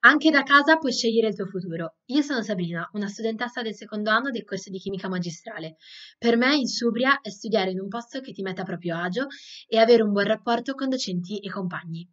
Anche da casa puoi scegliere il tuo futuro. Io sono Sabrina, una studentessa del secondo anno del corso di chimica magistrale. Per me in Subria è studiare in un posto che ti metta a proprio agio e avere un buon rapporto con docenti e compagni.